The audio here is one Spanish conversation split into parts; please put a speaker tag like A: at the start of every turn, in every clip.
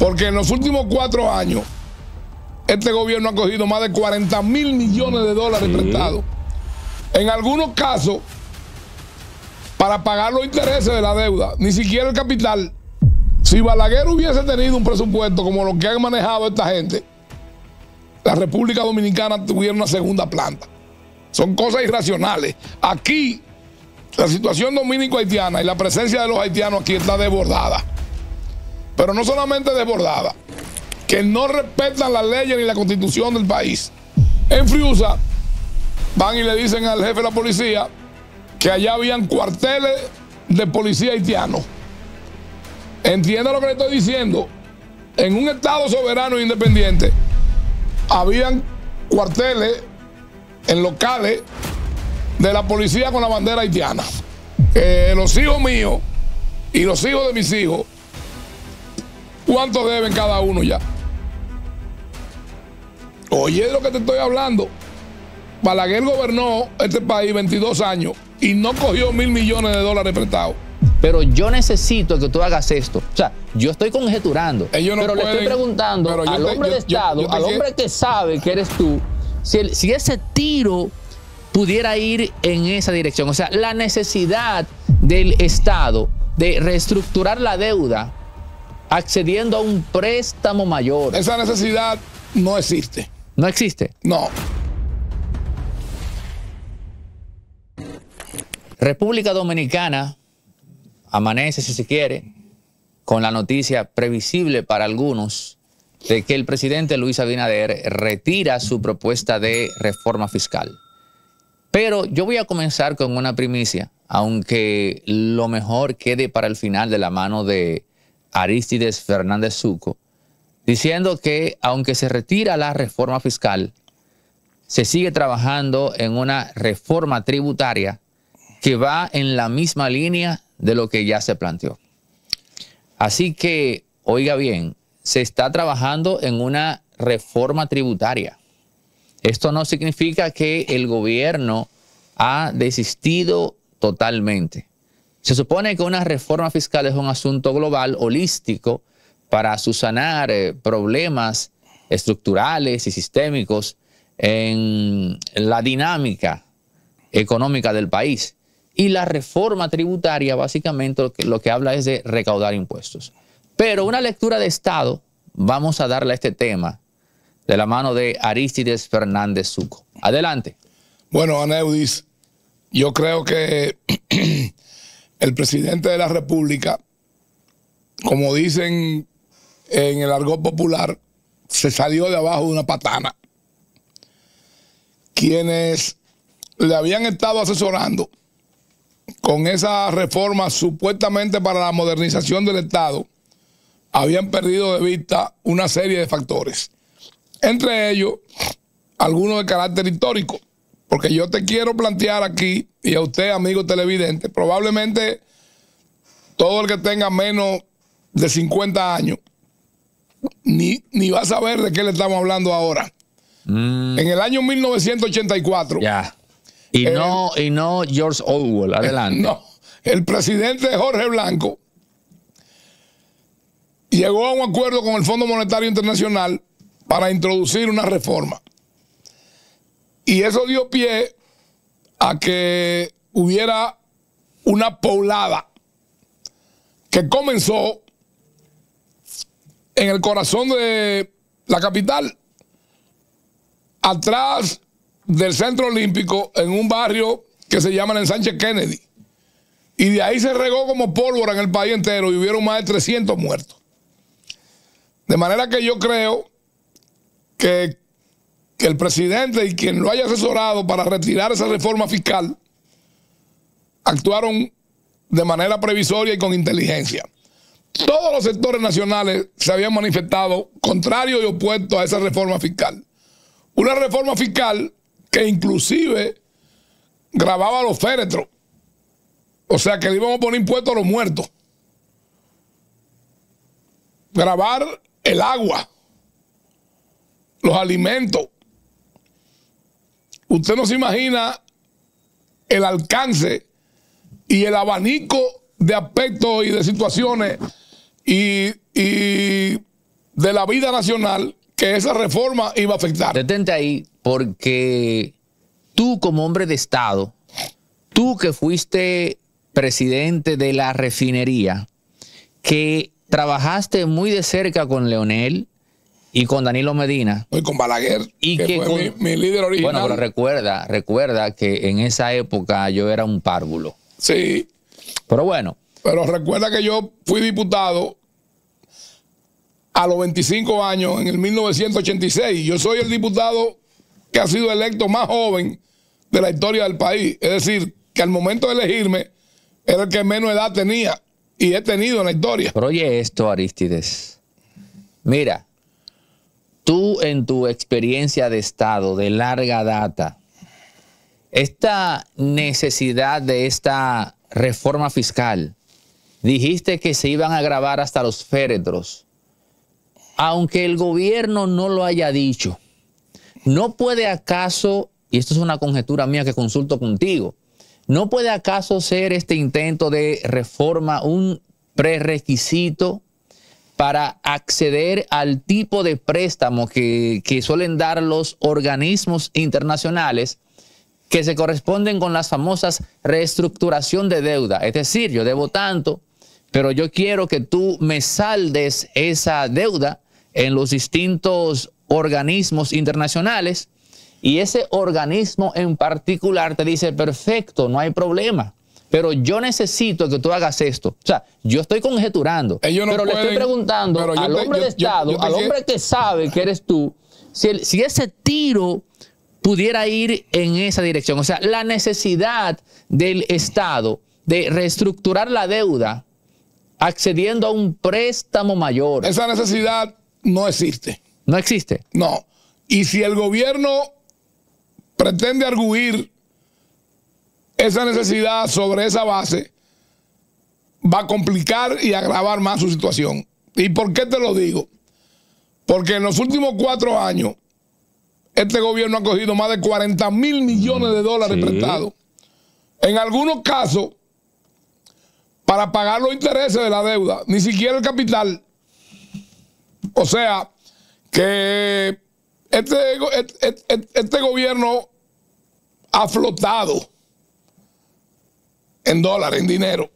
A: Porque en los últimos cuatro años, este gobierno ha cogido más de 40 mil millones de dólares prestados. En algunos casos, para pagar los intereses de la deuda, ni siquiera el capital. Si Balaguer hubiese tenido un presupuesto como lo que han manejado esta gente, la República Dominicana tuviera una segunda planta. Son cosas irracionales. Aquí, la situación dominico-haitiana y la presencia de los haitianos aquí está desbordada pero no solamente desbordada, que no respetan las leyes ni la constitución del país. En Friusa van y le dicen al jefe de la policía que allá habían cuarteles de policía haitiano Entienda lo que le estoy diciendo. En un Estado soberano e independiente habían cuarteles en locales de la policía con la bandera haitiana. Eh, los hijos míos y los hijos de mis hijos ¿Cuánto deben cada uno ya? Oye lo que te estoy hablando. Balaguer gobernó este país 22 años y no cogió mil millones de dólares prestados. Pero yo necesito que tú hagas esto. O sea, yo estoy conjeturando. pero le estoy preguntando al hombre de Estado, al hombre
B: que sabe que eres tú, si, si ese tiro pudiera ir en esa dirección. O sea, la necesidad del Estado de reestructurar la deuda accediendo a un préstamo mayor. Esa necesidad no existe. ¿No existe? No. República Dominicana amanece, si se quiere, con la noticia previsible para algunos de que el presidente Luis Abinader retira su propuesta de reforma fiscal. Pero yo voy a comenzar con una primicia, aunque lo mejor quede para el final de la mano de Aristides Fernández Suco, diciendo que aunque se retira la reforma fiscal, se sigue trabajando en una reforma tributaria que va en la misma línea de lo que ya se planteó. Así que, oiga bien, se está trabajando en una reforma tributaria. Esto no significa que el gobierno ha desistido totalmente. Se supone que una reforma fiscal es un asunto global, holístico, para susanar eh, problemas estructurales y sistémicos en la dinámica económica del país. Y la reforma tributaria básicamente lo que, habla es de recaudar impuestos. Pero una lectura de Estado, vamos a darle a este tema de la mano de Aristides Fernández
A: Suco. Adelante. Bueno, Aneudis, yo creo que el presidente de la República, como dicen en el argot popular, se salió de abajo de una patana. Quienes le habían estado asesorando con esa reforma supuestamente para la modernización del Estado, habían perdido de vista una serie de factores. Entre ellos, algunos de carácter histórico. Porque yo te quiero plantear aquí, y a usted, amigo televidente, probablemente todo el que tenga menos de 50 años, ni, va a saber de qué le estamos hablando ahora. Mm. En el año 1984. Ya. Y, eh, no, y no George Orwell, adelante. No, el presidente Jorge Blanco llegó a un acuerdo con el Fondo Monetario Internacional para introducir una reforma. Y eso dio pie a que hubiera una poblada que comenzó en el corazón de la capital, atrás del Centro Olímpico, en un barrio que se llama el Kennedy. Y de ahí se regó como pólvora en el país entero y hubieron más de 300 muertos. De manera que yo creo que que el presidente y quien lo haya asesorado para retirar esa reforma fiscal actuaron de manera previsoria y con inteligencia. Todos los sectores nacionales se habían manifestado contrario y opuesto a esa reforma fiscal. Una reforma fiscal que inclusive grababa los féretros. O sea, que le íbamos a poner impuestos a los muertos. Grabar el agua, los alimentos, Usted no se imagina el alcance y el abanico de aspectos y de situaciones y, de la vida nacional que esa reforma iba a afectar. Detente ahí
B: porque tú como hombre de Estado, tú que fuiste presidente de la refinería, que trabajaste muy de cerca con Leonel, y con Danilo Medina. Y con Balaguer. Y que, fue mi, líder original. Bueno, pero recuerda, recuerda que en esa época yo era un párvulo. Sí.
A: Pero bueno. Pero recuerda que yo fui diputado a los 25 años, en el 1986. Yo soy el diputado que ha sido electo más joven de la historia del país. Es decir, que al momento de elegirme era el que menos edad tenía y he tenido en la historia.
B: Pero oye esto, Aristides. Mira, tú en tu experiencia de Estado de larga data, esta necesidad de esta reforma fiscal, dijiste que se iban a grabar hasta los féretros, aunque el gobierno no lo haya dicho, ¿no puede acaso, y esto es una conjetura mía que consulto contigo, ¿no puede acaso ser este intento de reforma un prerequisito para acceder al tipo de préstamo que, suelen dar los organismos internacionales que se corresponden con las famosas reestructuración de deuda. Es decir, yo debo tanto, pero yo quiero que tú me saldes esa deuda en los distintos organismos internacionales y ese organismo en particular te dice, perfecto, no hay problema pero yo necesito que tú hagas esto. O sea, yo estoy conjeturando, pero le estoy preguntando al hombre de Estado, al hombre que sabe que eres tú, si, si ese tiro pudiera ir en esa dirección. O sea, la necesidad del Estado de reestructurar la deuda accediendo a un préstamo mayor. Esa necesidad
A: no existe. No existe. No. Y si el gobierno pretende arguir esa necesidad sobre esa base va a complicar y agravar más su situación. ¿Y por qué te lo digo? Porque en los últimos cuatro años, este gobierno ha cogido más de 40 mil millones de dólares de prestados. En algunos casos, para pagar los intereses de la deuda, ni siquiera el capital. O sea, que este, este, este gobierno ha flotado en dólares, en dinero.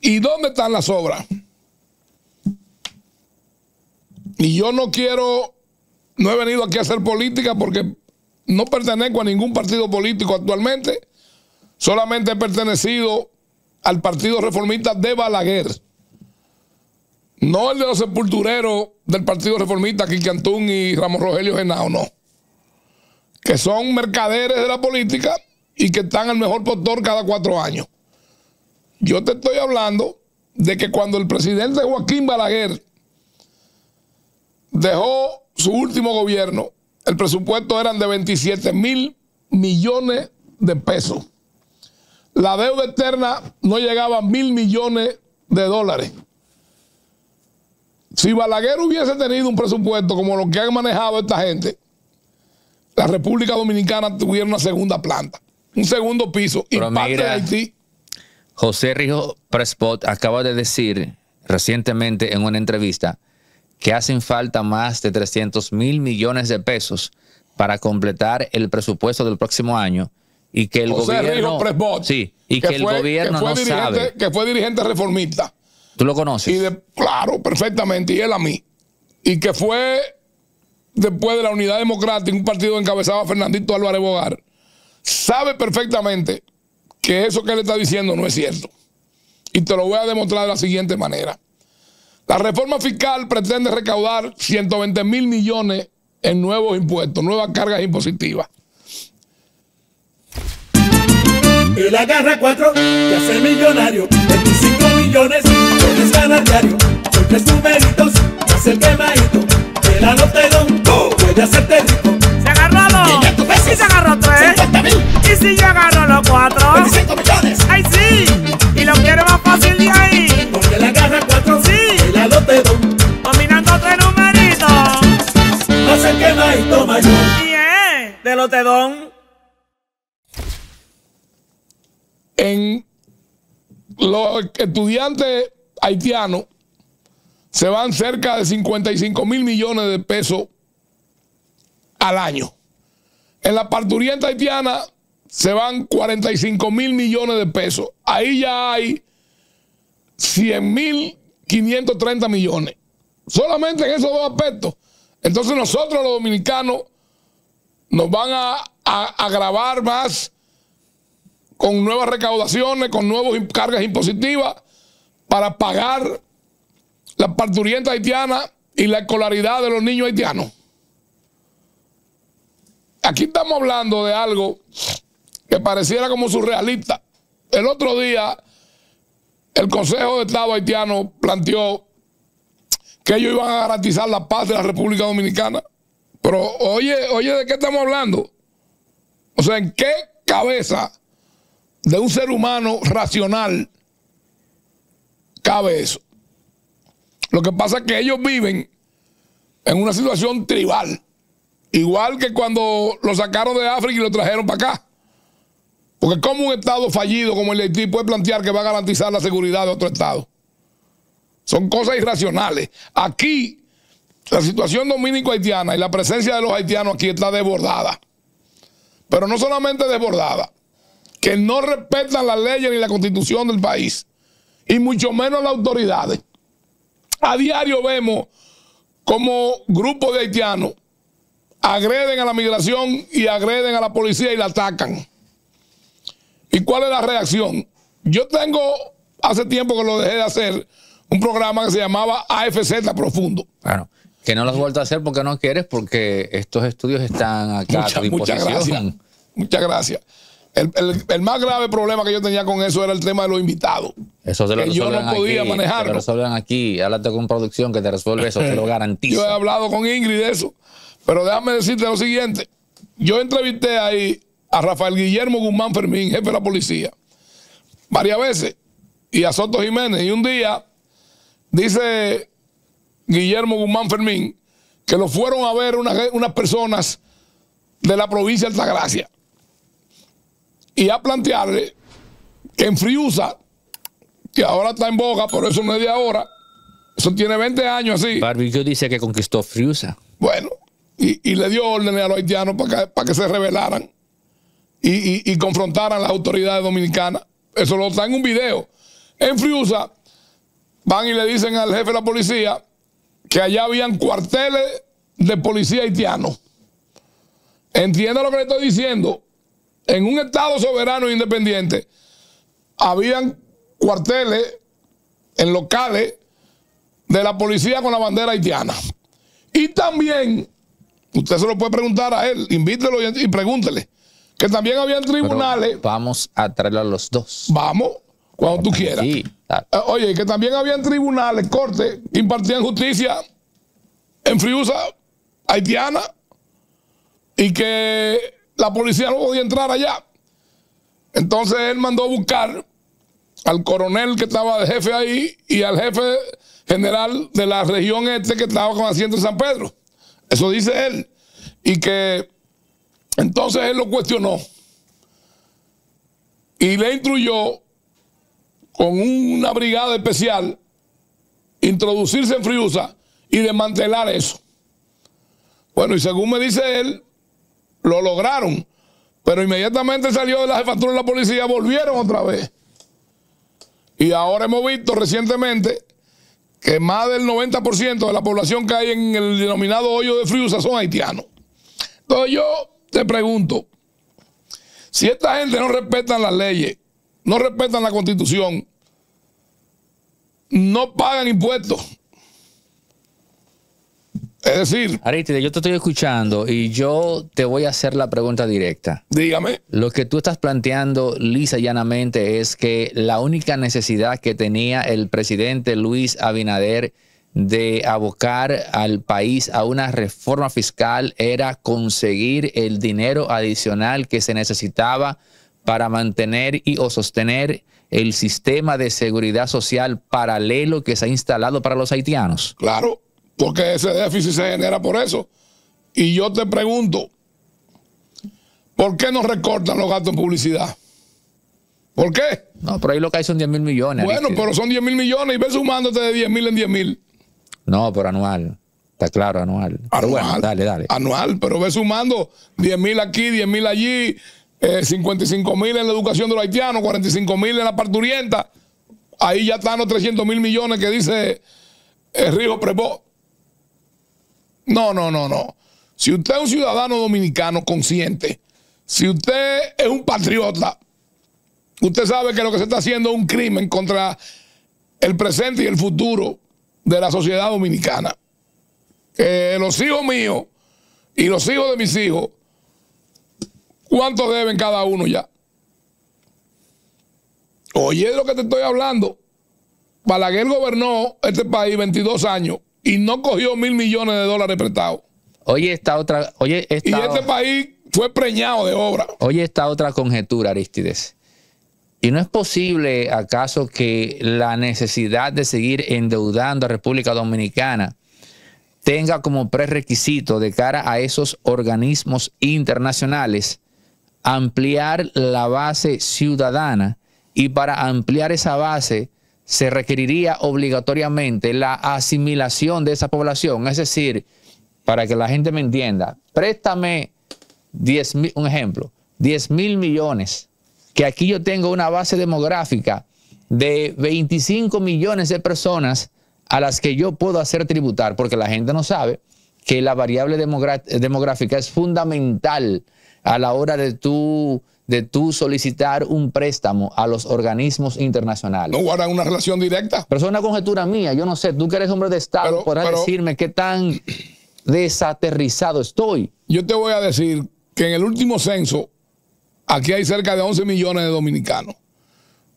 A: ¿Y dónde están las obras? Y yo no quiero, no he venido aquí a hacer política porque no pertenezco a ningún partido político actualmente, solamente he pertenecido al Partido Reformista de Balaguer. No el de los sepultureros del Partido Reformista, Antún y Ramón Rogelio Genao, no. Que son mercaderes de la política y que están al mejor postor cada cuatro años. Yo te estoy hablando de que cuando el presidente Joaquín Balaguer dejó su último gobierno, el presupuesto eran de 27 mil millones de pesos. La deuda externa no llegaba a mil millones de dólares. Si Balaguer hubiese tenido un presupuesto como lo que han manejado esta gente, la República Dominicana tuviera una segunda planta, un segundo piso y parte de Haití
B: José Rijo Prespot acaba de decir recientemente en una entrevista que hacen falta más de 300 mil millones de pesos para completar el presupuesto del próximo año y que el José gobierno Prespot sí y que, el gobierno no sabe que
A: fue dirigente reformista tú lo conoces y de, claro perfectamente y él a mí y que fue después de la Unidad Democrática un partido encabezado a Fernandito Álvarez Bogar sabe perfectamente que eso que él está diciendo no es cierto. Y te lo voy a demostrar de la siguiente manera. La reforma fiscal pretende recaudar 120 mil millones en nuevos impuestos, nuevas cargas impositivas. Él agarra cuatro y hace millonario. 25 millones puedes ganar diario. Son tres numeritos, hace el quemadito. El puede hacerte rico. Y se agarró tres. Y si yo agarro los cuatro. millones. Ay, sí. Y lo quiero más fácil de ahí. Porque le agarra cuatro. Sí. Y la lotedón dominando tres numeritos. Hace que mayor. mayor. Y de lotedón. En los estudiantes haitianos se van cerca de 55 mil millones de pesos al año. En la parturienta haitiana se van 45 mil millones de pesos. Ahí ya hay 100 mil 530 millones. Solamente en esos dos aspectos. Entonces nosotros los dominicanos nos van a, agravar más con nuevas recaudaciones, con nuevas cargas impositivas para pagar la parturienta haitiana y la escolaridad de los niños haitianos aquí estamos hablando de algo que pareciera como surrealista. El otro día, el Consejo de Estado haitiano planteó que ellos iban a garantizar la paz de la República Dominicana. Pero oye, oye, ¿de qué estamos hablando? O sea, ¿en qué cabeza de un ser humano racional cabe eso? Lo que pasa es que ellos viven en una situación tribal. Igual que cuando lo sacaron de África y lo trajeron para acá. Porque ¿cómo un Estado fallido como el de Haití puede plantear que va a garantizar la seguridad de otro Estado? Son cosas irracionales. Aquí, la situación dominico-haitiana y la presencia de los haitianos aquí está desbordada. Pero no solamente desbordada, que no respetan las leyes ni la constitución del país, y mucho menos las autoridades. A diario vemos como grupos de haitianos agreden a la migración y agreden a la policía y la atacan. ¿Y cuál es la reacción? Yo tengo, hace tiempo que lo dejé de hacer, un programa que se llamaba AFZ Profundo.
B: bueno, Que no lo has vuelto a hacer porque no quieres, porque estos estudios están acá muchas, gracias.
A: Muchas gracias. El, más grave problema que yo tenía con eso era el tema de los invitados. Eso se lo que yo no podía manejarlo Te lo
B: resuelvan aquí. Háblate con producción que te resuelve eso, te lo garantizo. Yo he
A: hablado con Ingrid de eso. Pero déjame decirte lo siguiente. Yo entrevisté ahí a Rafael Guillermo Guzmán Fermín, jefe de la policía, varias veces, y a Soto Jiménez. Y un día dice Guillermo Guzmán Fermín que lo fueron a ver unas, personas de la provincia de Altagracia y a plantearle que en Friusa, que ahora está en Boca Por eso media hora eso tiene 20 años así. Yo dice que conquistó Friusa. Bueno, y, le dio órdenes a los haitianos para que, para que se rebelaran y, y, confrontaran a las autoridades dominicanas. Eso lo está en un video. En Friusa van y le dicen al jefe de la policía que allá habían cuarteles de policía haitiano... Entienda lo que le estoy diciendo. En un Estado soberano e independiente, habían cuarteles en locales de la policía con la bandera haitiana. Y también Usted se lo puede preguntar a él, invítelo y, pregúntele. Que también habían tribunales. vamos a traerlo a los dos. Vamos, cuando tú quieras. Eh, oye, que también habían tribunales, corte, impartían justicia en Friusa, haitiana, y que la policía no podía entrar allá. Entonces él mandó a buscar al coronel que estaba de jefe ahí y al jefe general de la región este que estaba con asiento en San Pedro. Eso dice él. Y que entonces él lo cuestionó y le instruyó con una brigada especial introducirse en Friusa y desmantelar eso. Bueno, y según me dice él, lo lograron. Pero inmediatamente salió de la jefatura de la policía, volvieron otra vez. Y ahora hemos visto recientemente que más del 90% de la población que hay en el denominado hoyo de Friusa son haitianos. Entonces yo te pregunto, si esta gente no respetan las leyes, no respetan la constitución, no pagan impuestos,
B: es decir. Aristide, yo te estoy escuchando y yo te voy a hacer la pregunta directa. Dígame. Lo que tú estás planteando lisa y llanamente es que la única necesidad que tenía el presidente Luis Abinader de abocar al país a una reforma fiscal era conseguir el dinero adicional que se necesitaba para mantener y o sostener el sistema de seguridad social paralelo que se ha instalado para los haitianos.
A: Claro. Porque ese déficit se genera por eso. Y yo te pregunto, ¿por qué no recortan los gastos en publicidad? ¿Por qué? No, pero ahí lo que hay son 10 mil millones. Bueno, pero son 10 mil millones y ve sumándote de 10 mil en 10 mil.
B: No, pero anual. Está claro, anual. Anual. dale, dale.
A: Anual, pero ve sumando 10 mil aquí, 10 mil allí, 55 eh, mil en la educación de los haitianos, 45 mil en la parturienta. Ahí ya están los 300 mil millones que dice el eh, Rijo no, no, no, no. Si usted es un ciudadano dominicano consciente, si usted es un patriota, usted sabe que lo que se está haciendo es un crimen contra el presente y el futuro de la sociedad dominicana. los hijos míos y los hijos de mis hijos, ¿cuánto deben cada uno ya? Oye, de lo que te estoy hablando. Balaguer gobernó este país 22 años y no cogió mil millones de dólares prestados. Oye, esta otra. Oye, y este país fue preñado de obra.
B: Oye, esta otra conjetura, Aristides. ¿Y no es posible acaso que la necesidad de seguir endeudando a República Dominicana tenga como prerequisito de cara a esos organismos internacionales ampliar la base ciudadana y para ampliar esa base se requeriría obligatoriamente la asimilación de esa población. Es decir, para que la gente me entienda, préstame 10 un ejemplo, 10 mil millones, que aquí yo tengo una base demográfica de 25 millones de personas a las que yo puedo hacer tributar, porque la gente no sabe que la variable demográfica es fundamental a la hora de tu de tú solicitar un préstamo a los organismos internacionales. ¿No guardan una relación directa? Pero es una conjetura mía, yo no sé, tú que eres hombre de Estado, podrás decirme qué tan
A: desaterrizado estoy. Yo te voy a decir que en el último censo, aquí hay cerca de 11 millones de dominicanos.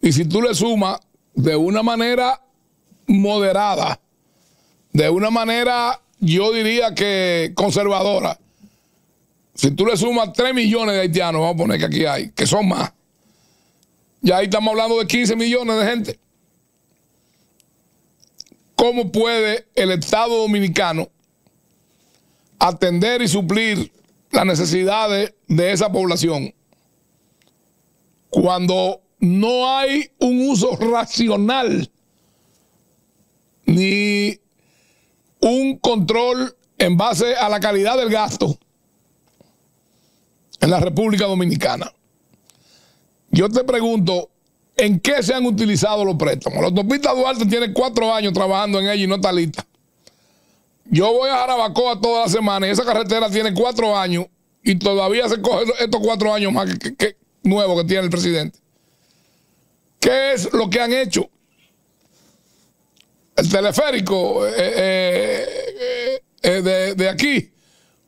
A: Y si tú le sumas de una manera moderada, de una manera, yo diría que conservadora, si tú le sumas 3 millones de haitianos, vamos a poner que aquí hay, que son más. Ya ahí estamos hablando de 15 millones de gente. ¿Cómo puede el Estado dominicano atender y suplir las necesidades de esa población cuando no hay un uso racional ni un control en base a la calidad del gasto? en la República Dominicana. Yo te pregunto, ¿en qué se han utilizado los préstamos? La autopista Duarte tiene cuatro años trabajando en ella y no está lista. Yo voy a Jarabacoa toda la semana y esa carretera tiene cuatro años y todavía se coge estos cuatro años más que, nuevo que nuevos que tiene el presidente. ¿Qué es lo que han hecho? El teleférico eh, eh, eh, de aquí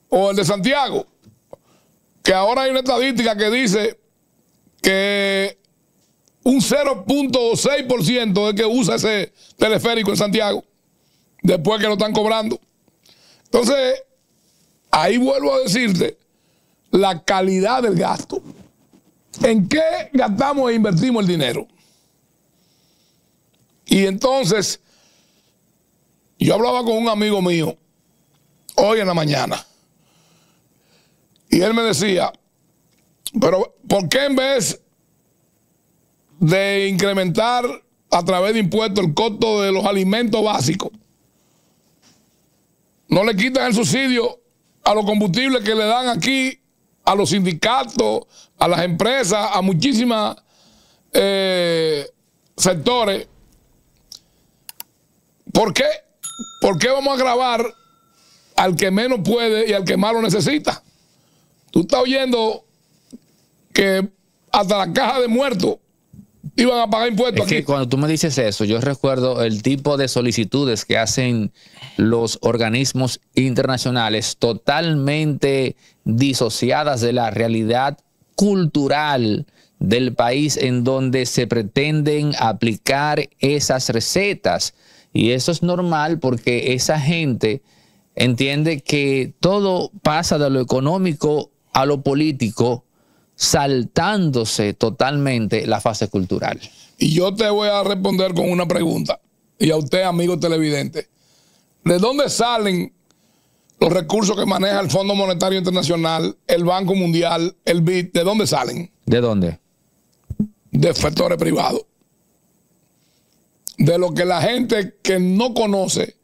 A: o el de Santiago que ahora hay una estadística que dice que un 0.6% es que usa ese teleférico en Santiago, después que lo están cobrando. Entonces, ahí vuelvo a decirte la calidad del gasto. ¿En qué gastamos e invertimos el dinero? Y entonces, yo hablaba con un amigo mío hoy en la mañana y él me decía, pero ¿por qué en vez de incrementar a través de impuestos el costo de los alimentos básicos, no le quitan el subsidio a los combustibles que le dan aquí a los sindicatos, a las empresas, a muchísimos eh, sectores. ¿Por qué? ¿Por qué vamos a grabar al que menos puede y al que más lo necesita? Tú estás oyendo que hasta la caja de muertos iban a pagar impuestos. Es aquí. que cuando tú me
B: dices eso, yo recuerdo el tipo de solicitudes que hacen los organismos internacionales totalmente disociadas de la realidad cultural del país en donde se pretenden aplicar esas recetas. Y eso es normal porque esa gente entiende que todo pasa de lo económico a lo político, saltándose totalmente la fase cultural.
A: Y yo te voy a responder con una pregunta, y a usted, amigo televidente. ¿De dónde salen los recursos que maneja el Fondo Monetario Internacional, el Banco Mundial, el BID? ¿De dónde salen? ¿De dónde? De factores privados. De lo que la gente que no conoce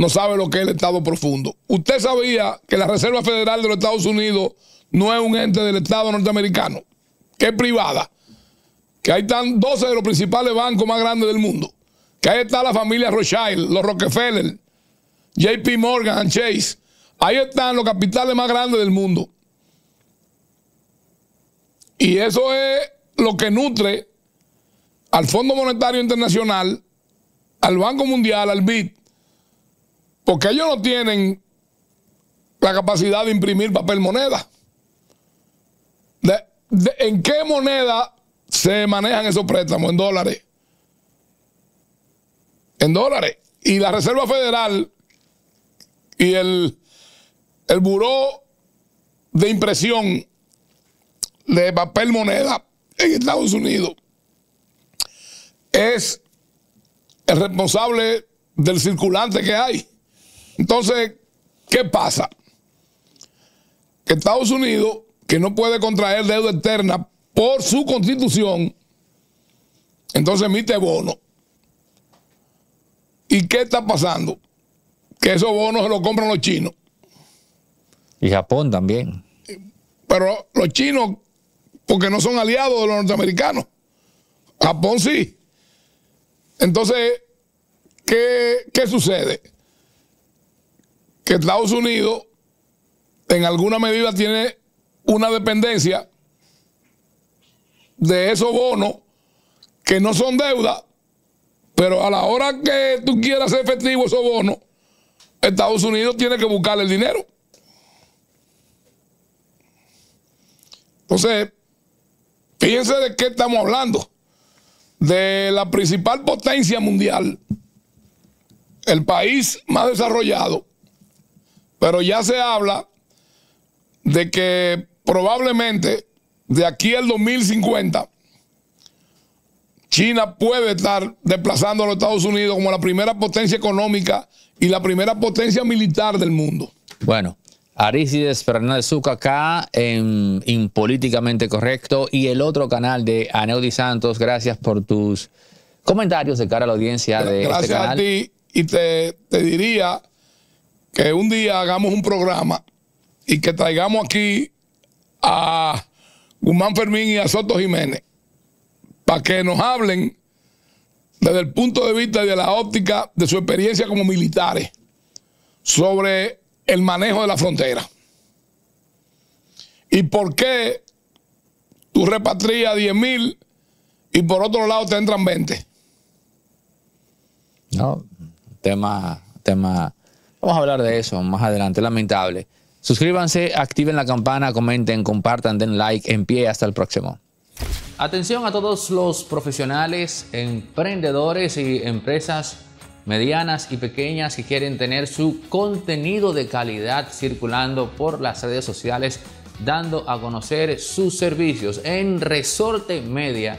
A: no sabe lo que es el Estado profundo. Usted sabía que la Reserva Federal de los Estados Unidos no es un ente del Estado norteamericano, que es privada, que ahí están 12 de los principales bancos más grandes del mundo, que ahí está la familia Rothschild, los Rockefeller, JP Morgan Chase, ahí están los capitales más grandes del mundo. Y eso es lo que nutre al Fondo Monetario Internacional, al Banco Mundial, al BID, porque ellos no tienen la capacidad de imprimir papel moneda. ¿En qué moneda se manejan esos préstamos? En dólares. En dólares. Y la Reserva Federal y el, el Buró de Impresión de Papel Moneda en Estados Unidos es el responsable del circulante que hay. Entonces, ¿qué pasa? Que Estados Unidos, que no puede contraer deuda externa por su constitución, entonces emite bonos. ¿Y qué está pasando? Que esos bonos se los compran los chinos.
B: Y Japón también.
A: Pero los chinos, porque no son aliados de los norteamericanos. Japón sí. Entonces, ¿qué, qué sucede? que Estados Unidos en alguna medida tiene una dependencia de esos bonos que no son deuda, pero a la hora que tú quieras efectivo esos bonos, Estados Unidos tiene que buscar el dinero. Entonces, fíjense de qué estamos hablando. De la principal potencia mundial, el país más desarrollado, pero ya se habla de que probablemente de aquí al 2050 China puede estar desplazando a los Estados Unidos como la primera potencia económica y la primera potencia militar del mundo.
B: Bueno, Aristides Fernández Zucca acá en Políticamente Correcto y el otro canal de Aneudi Santos. Gracias por tus comentarios de cara a la audiencia de este canal. a
A: ti y te diría que un día hagamos un programa y que traigamos aquí a Guzmán Fermín y a Soto Jiménez para que nos hablen desde el punto de vista y de la óptica de su experiencia como militares sobre el manejo de la frontera. ¿Y por qué tú repatrias 10 mil y por otro lado te entran 20?
B: No, tema, tema Vamos a hablar de eso más adelante, lamentable. Suscríbanse, activen la campana, comenten, compartan, den like, en pie, hasta el próximo. Atención a todos los profesionales, emprendedores y empresas medianas y pequeñas que quieren tener su contenido de calidad circulando por las redes sociales, dando a conocer sus servicios en Resorte Media